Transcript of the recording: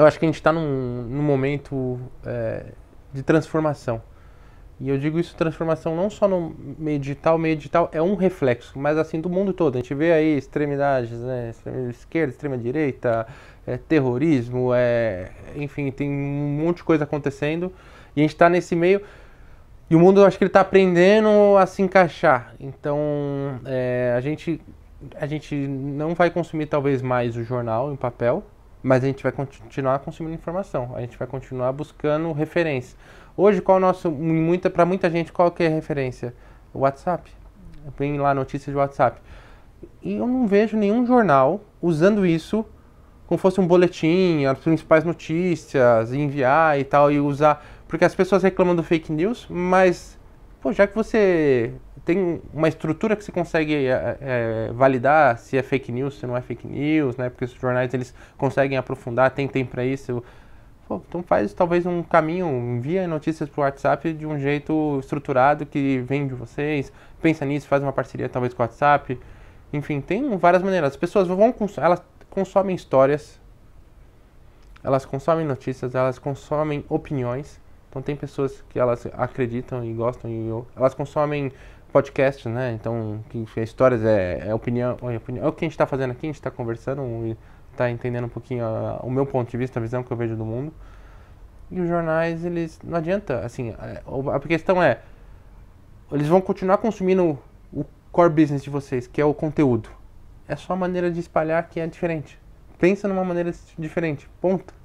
Eu acho que a gente está num, num, momento é, de transformação. E eu digo isso transformação não só no meio digital, meio digital é um reflexo, mas assim do mundo todo. A gente vê aí extremidades, né? Extrema esquerda, extrema direita, é, terrorismo, é, enfim, tem um monte de coisa acontecendo. E a gente está nesse meio. E o mundo, eu acho que ele está aprendendo a se encaixar. Então, é, a gente a gente não vai consumir talvez mais o jornal em papel, mas a gente vai continuar consumindo informação, a gente vai continuar buscando referência. Hoje, qual é o nosso, muita, para muita gente, qual que é a referência? WhatsApp. Vem lá notícias de WhatsApp. E eu não vejo nenhum jornal usando isso como fosse um boletim, as principais notícias, enviar e tal, e usar. Porque as pessoas reclamam do fake news, mas, pô, já que você tem uma estrutura que se consegue é, é, validar se é fake news, se não é fake news, né? Porque os jornais eles conseguem aprofundar, tem tempo para isso. Pô, então faz talvez um caminho, envia notícias pro WhatsApp de um jeito estruturado que vem de vocês. Pensa nisso, faz uma parceria talvez com o WhatsApp. Enfim, tem várias maneiras. As pessoas vão elas consomem histórias, elas consomem notícias, elas consomem opiniões. Então tem pessoas que elas acreditam e gostam e elas consomem podcast, né? Então, que, histórias é, é opinião, é opinião. É o que a gente está fazendo aqui, a gente está conversando e está entendendo um pouquinho a, ah, o meu ponto de vista, a visão que eu vejo do mundo. E os jornais, eles. Não adianta, assim. A, é, a questão é. Eles vão continuar consumindo o core business de vocês, que é o conteúdo. É só a maneira de espalhar que é diferente. Pensa numa maneira diferente. Ponto.